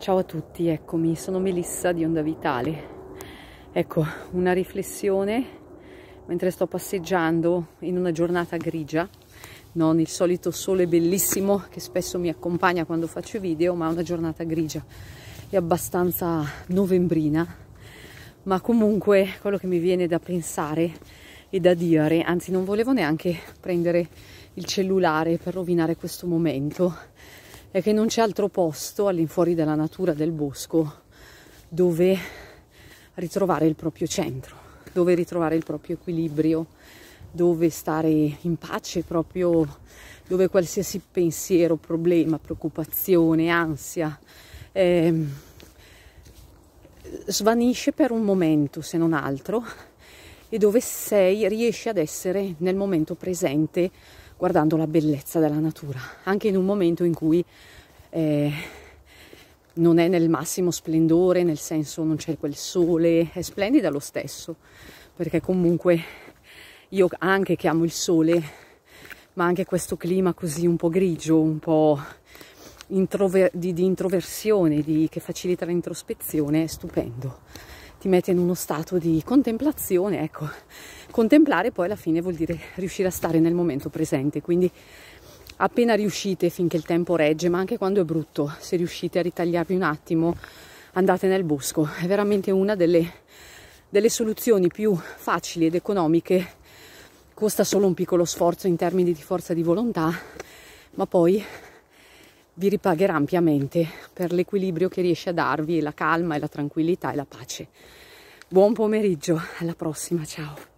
Ciao a tutti, eccomi, sono Melissa di Onda Vitale. Ecco, una riflessione mentre sto passeggiando in una giornata grigia, non il solito sole bellissimo che spesso mi accompagna quando faccio video, ma una giornata grigia e abbastanza novembrina, ma comunque quello che mi viene da pensare e da dire, anzi non volevo neanche prendere il cellulare per rovinare questo momento è che non c'è altro posto all'infuori della natura del bosco dove ritrovare il proprio centro, dove ritrovare il proprio equilibrio, dove stare in pace proprio, dove qualsiasi pensiero, problema, preoccupazione, ansia eh, svanisce per un momento se non altro e dove sei, riesci ad essere nel momento presente guardando la bellezza della natura, anche in un momento in cui eh, non è nel massimo splendore, nel senso non c'è quel sole, è splendida lo stesso, perché comunque io anche che amo il sole, ma anche questo clima così un po' grigio, un po' introver- di, di introversione, di, che facilita l'introspezione, è stupendo ti mette in uno stato di contemplazione, ecco, contemplare poi alla fine vuol dire riuscire a stare nel momento presente, quindi appena riuscite finché il tempo regge, ma anche quando è brutto, se riuscite a ritagliarvi un attimo, andate nel bosco, è veramente una delle, delle soluzioni più facili ed economiche, costa solo un piccolo sforzo in termini di forza di volontà, ma poi vi ripagherà ampiamente per l'equilibrio che riesce a darvi, la calma e la tranquillità e la pace. Buon pomeriggio, alla prossima, ciao!